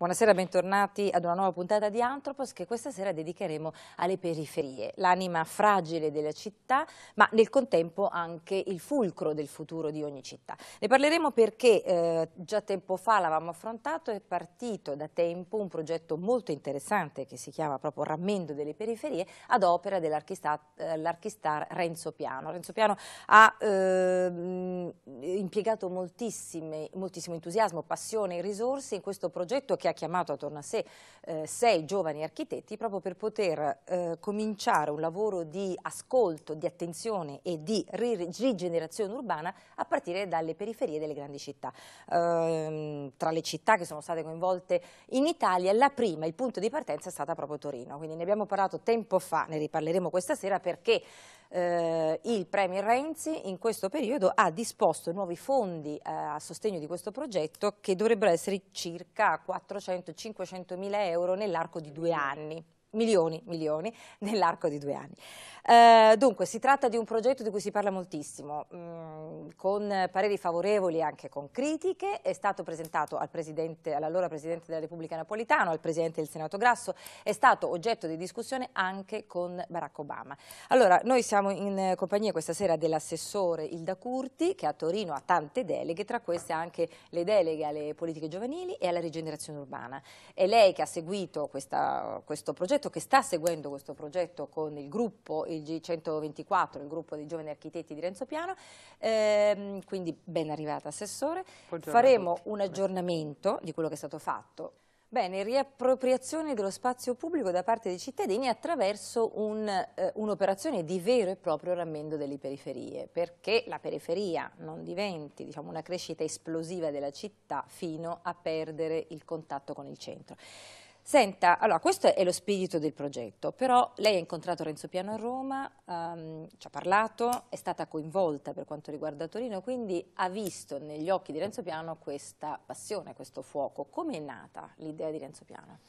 Buonasera, bentornati ad una nuova puntata di Anthropos che questa sera dedicheremo alle periferie, l'anima fragile della città, ma nel contempo anche il fulcro del futuro di ogni città. Ne parleremo perché eh, già tempo fa l'avevamo affrontato, è partito da tempo un progetto molto interessante che si chiama proprio Rammendo delle periferie ad opera dell'archistar eh, Renzo Piano. Renzo Piano ha eh, impiegato moltissimo entusiasmo, passione e risorse in questo progetto che ha ha chiamato attorno a sé eh, sei giovani architetti proprio per poter eh, cominciare un lavoro di ascolto, di attenzione e di rigenerazione urbana a partire dalle periferie delle grandi città. Ehm, tra le città che sono state coinvolte in Italia, la prima, il punto di partenza è stata proprio Torino, quindi ne abbiamo parlato tempo fa, ne riparleremo questa sera perché eh, il Premier Renzi in questo periodo ha disposto nuovi fondi eh, a sostegno di questo progetto che dovrebbero essere circa 400-500 mila euro nell'arco di due anni milioni, milioni nell'arco di due anni. Eh, dunque, si tratta di un progetto di cui si parla moltissimo, mh, mm, con pareri favorevoli e anche con critiche, è stato presentato al presidente, all'allora Presidente della Repubblica Napolitano, al Presidente del Senato Grasso, è stato oggetto di discussione anche con Barack Obama. Allora, noi siamo in compagnia questa sera dell'assessore Ilda Curti, che a Torino ha tante deleghe, tra queste anche le deleghe alle politiche giovanili e alla rigenerazione urbana. È lei che ha seguito questa, questo progetto Cerreto che sta seguendo questo progetto con il gruppo, il G124, il gruppo dei giovani architetti di Renzo Piano, ehm, quindi ben arrivata Assessore. Buongiorno Faremo un aggiornamento di quello che è stato fatto. Bene, riappropriazione dello spazio pubblico da parte dei cittadini attraverso eh, un'operazione eh, un di vero e proprio rammendo delle periferie, perché la periferia non diventi diciamo, una crescita esplosiva della città fino a perdere il contatto con il centro. Senta, allora questo è lo spirito del progetto, però lei ha incontrato Renzo Piano a Roma, um, ci ha parlato, è stata coinvolta per quanto riguarda Torino, quindi ha visto negli occhi di Renzo Piano questa passione, questo fuoco. Come è nata l'idea di Renzo Piano?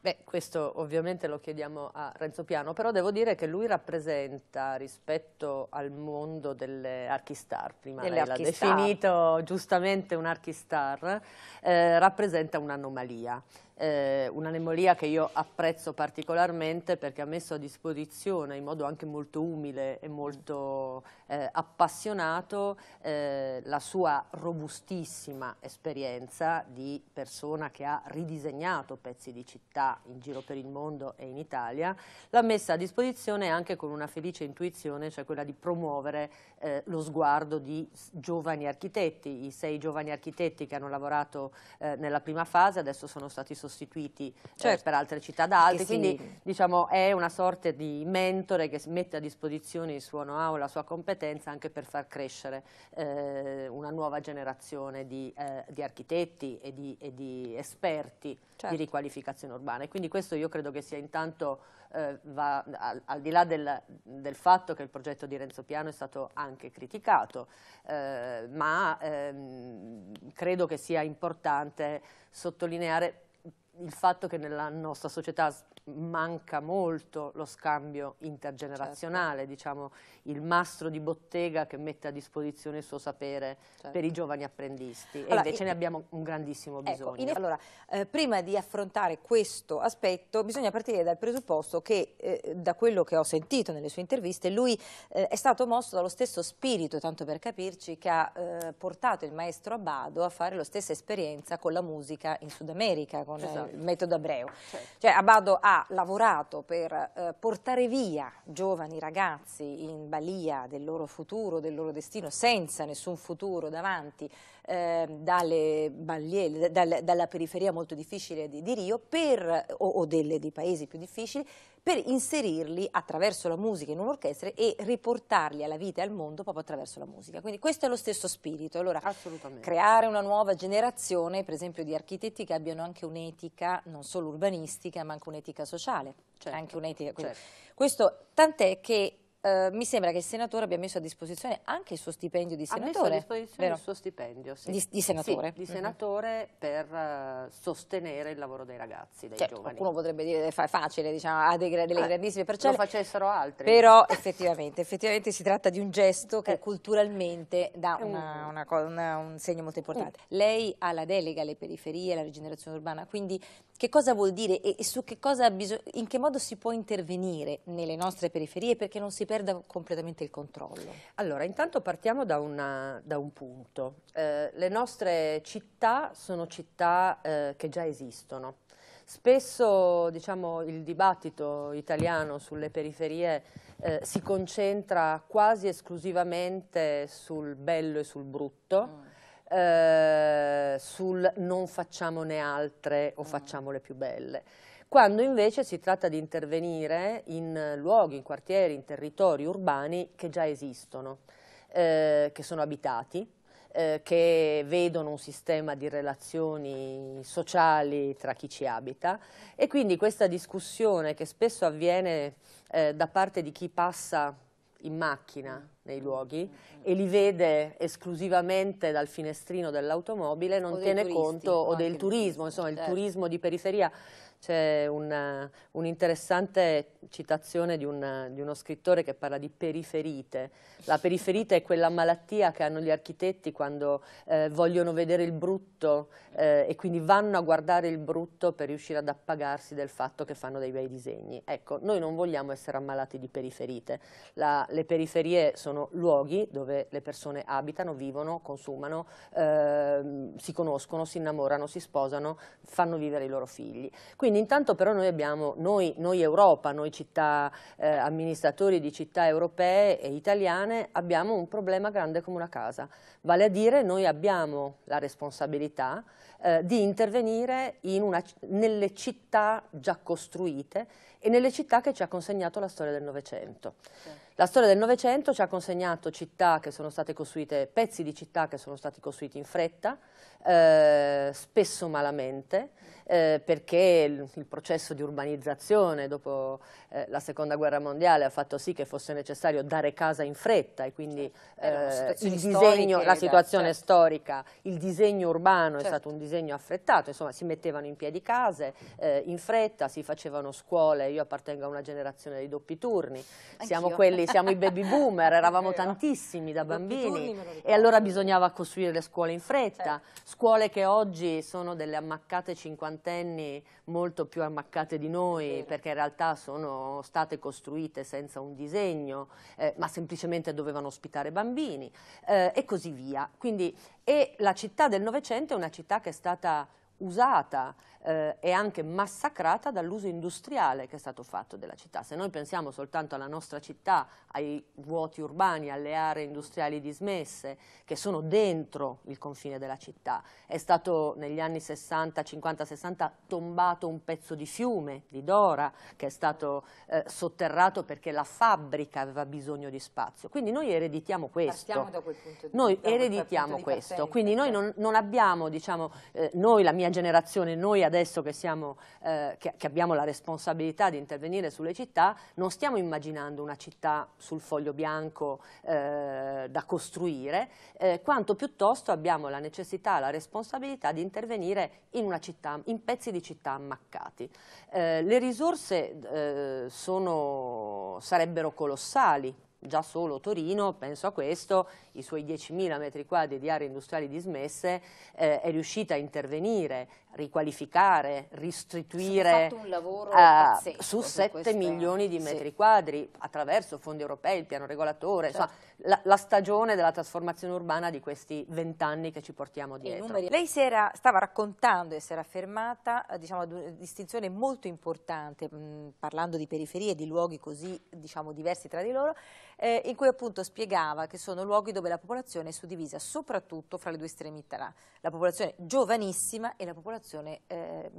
Beh, questo ovviamente lo chiediamo a Renzo Piano, però devo dire che lui rappresenta rispetto al mondo delle archistar, prima delle lei l'ha definito giustamente un archistar, eh, rappresenta un'anomalia eh, un'anemolia che io apprezzo particolarmente perché ha messo a disposizione in modo anche molto umile e molto eh, appassionato eh, la sua robustissima esperienza di persona che ha ridisegnato pezzi di città in giro per il mondo e in Italia, l'ha messa a disposizione anche con una felice intuizione, cioè quella di promuovere eh, lo sguardo di giovani architetti, i sei giovani architetti che hanno lavorato eh, nella prima fase, adesso sono stati sostituiti eh, certo. eh, per altre città da d'arte, quindi diciamo, è una sorta di mentore che mette a disposizione il suo know-how, la sua competenza anche per far crescere eh, una nuova generazione di, eh, di architetti e di, e di esperti certo. di riqualificazione urbana e quindi questo io credo che sia intanto eh, Va, al, al, di là del, del, fatto che il progetto di Renzo Piano è stato anche criticato, eh, ma ehm, credo che sia importante sottolineare il fatto che nella nostra società manca molto lo scambio intergenerazionale, certo. diciamo il mastro di bottega che mette a disposizione il suo sapere certo. per i giovani apprendisti allora, e invece in... ne abbiamo un grandissimo ecco, bisogno. Ecco, in... Allora, eh, prima di affrontare questo aspetto bisogna partire dal presupposto che eh, da quello che ho sentito nelle sue interviste lui eh, è stato mosso dallo stesso spirito, tanto per capirci, che ha eh, portato il maestro Abado a fare la stessa esperienza con la musica in Sud America, con eh, esatto. il metodo Abreu. Certo. Cioè Abbado ha ha lavorato per eh, portare via giovani ragazzi in balia del loro futuro, del loro destino, senza nessun futuro davanti eh, dalle banliere, dal, dalla periferia molto difficile di, di Rio per, o, o delle, dei paesi più difficili per inserirli attraverso la musica in un'orchestra e riportarli alla vita e al mondo proprio attraverso la musica. Quindi questo è lo stesso spirito. Allora, creare una nuova generazione, per esempio, di architetti che abbiano anche un'etica non solo urbanistica, ma anche un'etica sociale. Cioè, certo, anche un'etica. Certo. Questo tant'è che eh, mi sembra che il senatore abbia messo a disposizione anche il suo stipendio di senatore. Ha messo a disposizione vero? il suo stipendio, sì. di, di, senatore? Sì, di mhm. senatore mm -hmm. per eh, sostenere il lavoro dei ragazzi, dei certo, giovani. qualcuno potrebbe dire che è facile, diciamo, ha dei, delle eh, grandissime percentuali. Lo facessero altri. Però effettivamente, effettivamente, si tratta di un gesto che eh. culturalmente dà mm. una, una, una, un segno molto importante. Mm. Lei ha la delega alle periferie, alla rigenerazione urbana, quindi che cosa vuol dire e, e su che cosa bisogna, in che modo si può intervenire nelle nostre periferie perché non si perde perda completamente il controllo? Allora, intanto partiamo da, una, da un punto. Eh, le nostre città sono città eh, che già esistono. Spesso diciamo, il dibattito italiano sulle periferie eh, si concentra quasi esclusivamente sul bello e sul brutto, mm. eh, sul non facciamone altre o mm. facciamole più belle quando invece si tratta di intervenire in luoghi, in quartieri, in territori urbani che già esistono, eh, che sono abitati, eh, che vedono un sistema di relazioni sociali tra chi ci abita e quindi questa discussione che spesso avviene eh, da parte di chi passa in macchina nei luoghi e li vede esclusivamente dal finestrino dell'automobile non tiene turisti, conto o del turismo, insomma il certo. turismo di periferia c'è eh, un'interessante un citazione di, un, eh, di, uno scrittore che parla di periferite. La periferite è quella malattia che hanno gli architetti quando eh, vogliono vedere il brutto eh, e quindi vanno a guardare il brutto per riuscire ad appagarsi del fatto che fanno dei bei disegni. Ecco, noi non vogliamo essere ammalati di periferite. La, le periferie sono luoghi dove le persone abitano, vivono, consumano, eh, si conoscono, si innamorano, si sposano, fanno vivere i loro figli. Quindi quindi intanto però noi abbiamo, noi, noi Europa, noi città, eh, amministratori di città europee e italiane, abbiamo un problema grande come una casa, vale a dire noi abbiamo la responsabilità eh, di intervenire in una, nelle città già costruite e nelle città che ci ha consegnato la storia del Novecento. La storia del Novecento ci ha consegnato città che sono state costruite, pezzi di città che sono stati costruiti in fretta, eh, spesso malamente, eh, perché il, il, processo di urbanizzazione dopo eh, la seconda guerra mondiale ha fatto sì che fosse necessario dare casa in fretta e quindi certo. il disegno, la situazione certo. storica, il disegno urbano certo. è stato un disegno affrettato, insomma si mettevano in piedi case eh, in fretta, si facevano scuole io appartengo a una generazione dei doppi turni, siamo, quelli, siamo i baby boomer, eravamo tantissimi da bambini e allora bisognava costruire le scuole in fretta, certo. scuole che oggi sono delle ammaccate cinquantenni molto più ammaccate di noi perché in realtà sono state costruite senza un disegno eh, ma semplicemente dovevano ospitare bambini eh, e così via. Quindi, e la città del Novecento è una città che è stata usata eh, è anche massacrata dall'uso industriale che è stato fatto della città. Se noi pensiamo soltanto alla nostra città, ai vuoti urbani, alle aree industriali dismesse che sono dentro il confine della città, è stato negli anni 60, 50, 60 tombato un pezzo di fiume, di Dora, che è stato eh, sotterrato perché la fabbrica aveva bisogno di spazio. Quindi noi ereditiamo questo. Partiamo da quel punto di vista. Noi ereditiamo questo. Quindi noi ecco. non, non abbiamo, diciamo, eh, noi la mia generazione, noi ad adesso che, siamo, eh, che, che abbiamo la responsabilità di intervenire sulle città, non stiamo immaginando una città sul foglio bianco eh, da costruire, eh, quanto piuttosto abbiamo la necessità, la responsabilità di intervenire in, una città, in pezzi di città ammaccati. Eh, le risorse eh, sono, sarebbero colossali già solo Torino, penso a questo, i suoi 10.000 metri quadri di aree industriali dismesse, eh, è riuscita a intervenire, riqualificare, ristituire eh, su 7 queste... milioni di metri sì. quadri attraverso fondi europei, il piano regolatore, certo. insomma, la, la, stagione della trasformazione urbana di questi vent'anni che ci portiamo dietro. Numeri... Lei era, stava raccontando e si era fermata eh, diciamo, ad una distinzione molto importante, mh, mm, parlando di periferie, di luoghi così diciamo, diversi tra di loro, eh, in cui appunto spiegava che sono luoghi dove la popolazione è suddivisa soprattutto fra le due estremità, la popolazione giovanissima e la popolazione eh,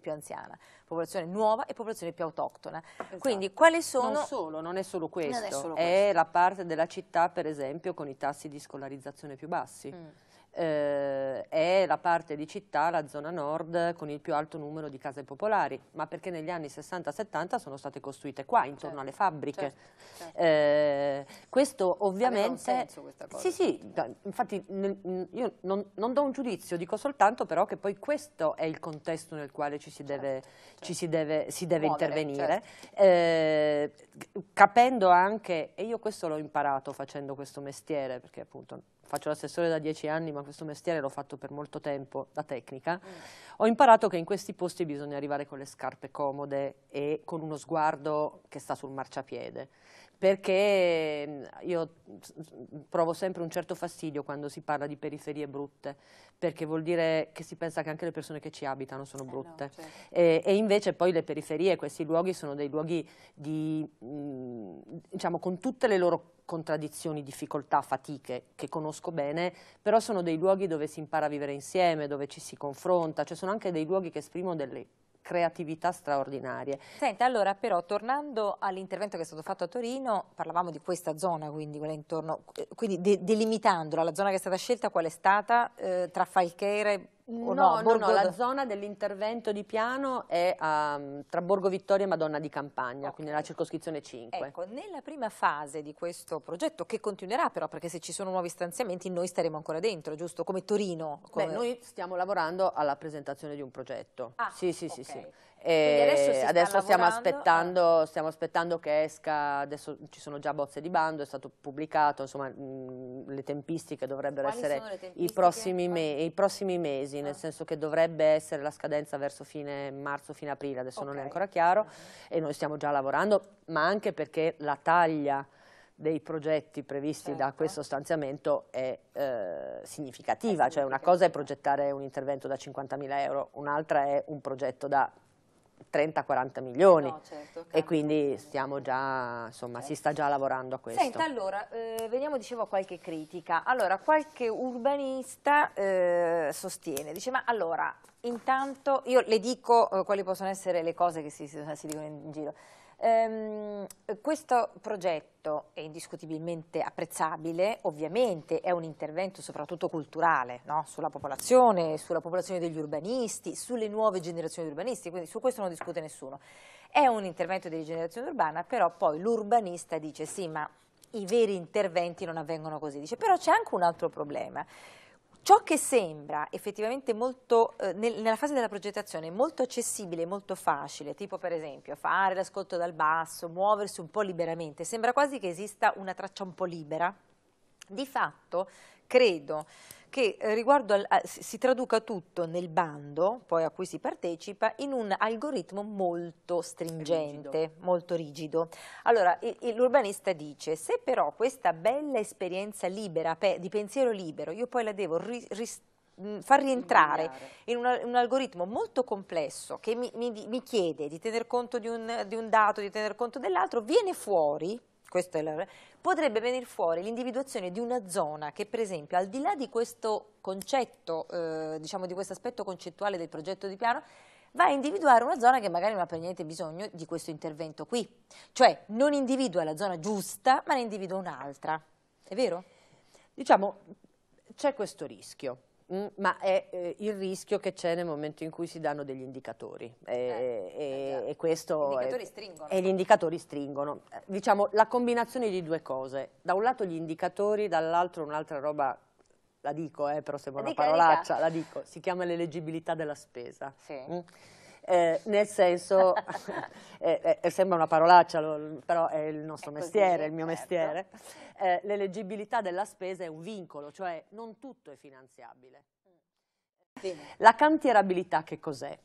più anziana, popolazione nuova e popolazione più autoctona. Esatto. Quindi quali sono... Non solo, non è solo questo, non è, solo questo. è la parte della città per esempio con i tassi di scolarizzazione più bassi. Mm eh, è la parte di città, la zona nord, con il più alto numero di case popolari, ma perché negli anni 60-70 sono state costruite qua, intorno certo, alle fabbriche. Certo, certo. Eh, questo ovviamente... Sì, sì, infatti nel, io non, non, do un giudizio, dico soltanto però che poi questo è il contesto nel quale ci si deve, certo, certo. ci si deve, si deve Muovere, intervenire, certo. eh, capendo anche, e io questo l'ho imparato facendo questo mestiere, perché appunto faccio l'assessore da dieci anni, ma questo mestiere l'ho fatto per molto tempo da tecnica. Mm. Ho imparato che in questi posti bisogna arrivare con le scarpe comode e con uno sguardo che sta sul marciapiede, perché mm, io mm, provo sempre un certo fastidio quando si parla di periferie brutte, perché vuol dire che si pensa che anche le persone che ci abitano sono brutte. Eh no, certo. e, e, invece poi le periferie, questi luoghi, sono dei luoghi di, mm, diciamo, con tutte le loro contraddizioni, difficoltà, fatiche che conosco bene, però sono dei luoghi dove si impara a vivere insieme, dove ci si confronta, cioè sono sono anche dei luoghi che esprimono delle creatività straordinarie. Senta, allora però tornando all'intervento che è stato fatto a Torino, parlavamo di questa zona, quindi quella intorno, eh, quindi de delimitandola, la zona che è stata scelta qual è stata? Eh, tra Falchera e No, no, Borgo... no, la zona dell'intervento di piano è um, tra Borgo Vittoria e Madonna di Campagna, okay. quindi nella circoscrizione 5. Ecco, nella prima fase di questo progetto, che continuerà però, perché se ci sono nuovi stanziamenti noi staremo ancora dentro, giusto? Come Torino. Come... Beh, noi stiamo lavorando alla presentazione di un progetto. Ah, sì, sì, okay. sì, sì. E eh, adesso, adesso stiamo, aspettando, eh. stiamo, aspettando, che esca, adesso ci sono già bozze di bando, è stato pubblicato, insomma mh, mm, le tempistiche dovrebbero Quali essere tempistiche? I, prossimi me, i prossimi mesi quindi nel ah. senso che dovrebbe essere la scadenza verso fine marzo, fine aprile, adesso okay. non è ancora chiaro, e noi stiamo già lavorando, ma anche perché la taglia dei progetti previsti certo. da questo stanziamento è eh, significativa, è cioè una cosa è progettare un intervento da 50.000 euro, un'altra è un progetto da 30-40 milioni no, certo, e quindi stiamo già, insomma, certo. si sta già lavorando a questo. Senta, allora, eh, veniamo dicevo a qualche critica. Allora, qualche urbanista eh, sostiene, dice ma allora, intanto io le dico eh, quali possono essere le cose che si, si dicono in giro. Ehm, questo progetto è indiscutibilmente apprezzabile, ovviamente è un intervento soprattutto culturale no? sulla popolazione, sulla popolazione degli urbanisti, sulle nuove generazioni di urbanisti, quindi su questo non discute nessuno. È un intervento di rigenerazione urbana, però poi l'urbanista dice sì, ma i veri interventi non avvengono così. Dice, però c'è anche un altro problema. Ciò che sembra effettivamente molto, eh, nel, nella fase della progettazione molto accessibile, molto facile, tipo per esempio fare l'ascolto dal basso, muoversi un po' liberamente, sembra quasi che esista una traccia un po' libera di fatto credo che eh, riguardo al, si traduca tutto nel bando, poi a cui si partecipa, in un algoritmo molto stringente, rigido. molto rigido. Allora, l'urbanista dice, se però questa bella esperienza libera, di pensiero libero, io poi la devo ri, ris, mm, far rientrare in un, un, algoritmo molto complesso che mi, mi, mi, chiede di tener conto di un, di un dato, di tener conto dell'altro, viene fuori questo è la... potrebbe venire fuori l'individuazione di una zona che per esempio al di là di questo concetto, eh, diciamo di questo aspetto concettuale del progetto di piano, va a individuare una zona che magari non ha per niente bisogno di questo intervento qui. Cioè non individua la zona giusta ma ne individua un'altra, è vero? Diciamo c'è questo rischio. Mm, ma è eh, il rischio che c'è nel momento in cui si danno degli indicatori e, eh, eh, e questo gli indicatori è, e gli indicatori stringono eh, diciamo la combinazione di due cose da un lato gli indicatori dall'altro un'altra roba la dico eh, però sembra la una dica, parolaccia dica. la dico si chiama l'eleggibilità della spesa sì. mm eh, nel senso, eh, eh, eh, sembra una parolaccia, lo, però è il nostro è mestiere, il mio certo. mestiere, eh, l'eleggibilità della spesa è un vincolo, cioè non tutto è finanziabile. Sì. La cantierabilità che cos'è?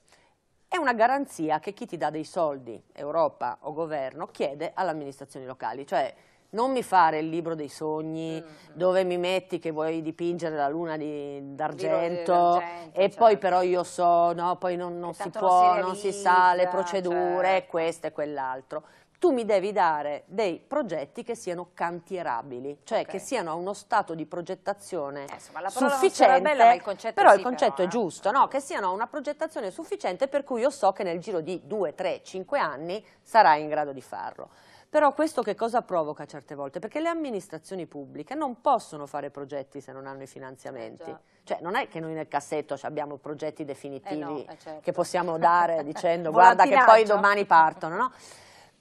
È una garanzia che chi ti dà dei soldi, Europa o governo, chiede alle amministrazioni locali, cioè non mi fare il libro dei sogni mm, mm. dove mi metti che vuoi dipingere la luna d'argento e cioè. poi certo. però io so, no, poi non, non si può, non si, non si sa, le procedure, certo. questo e quell'altro. Tu mi devi dare dei progetti che siano cantierabili, cioè okay. che siano a uno stato di progettazione eh, insomma, sufficiente, bella, il concetto però sì, il concetto però, è eh. giusto, eh. no? che siano a una progettazione sufficiente per cui io so che nel giro di 2, 3, 5 anni sarai in grado di farlo. Però questo che cosa provoca certe volte? Perché le amministrazioni pubbliche non possono fare progetti se non hanno i finanziamenti. Eh cioè non è che noi nel cassetto abbiamo progetti definitivi eh no, eh certo. che possiamo dare dicendo guarda che poi domani partono, no?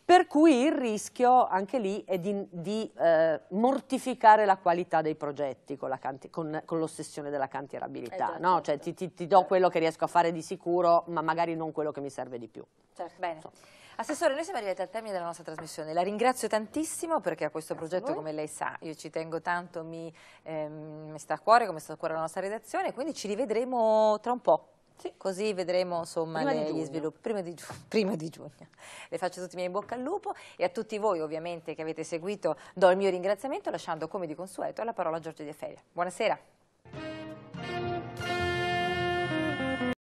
Per cui il rischio anche lì è di, di eh, mortificare la qualità dei progetti con, l'ossessione della cantierabilità, certo, no? certo. Cioè, ti, ti, ti, do certo. quello che riesco a fare di sicuro, ma magari non quello che mi serve di più. Certo, Assessore, noi siamo arrivati al termine della nostra trasmissione, la ringrazio tantissimo perché a questo Grazie progetto, a come lei sa, io ci tengo tanto, mi, ehm, mi sta a cuore, come sta a cuore la nostra redazione, quindi ci rivedremo tra un po'. Sì. Così vedremo insomma le, gli sviluppi. Prima di, prima di, giugno. Le faccio tutti i miei bocca al lupo e a tutti voi ovviamente che avete seguito do il mio ringraziamento lasciando come di consueto la parola a Giorgio Di Feria. Buonasera.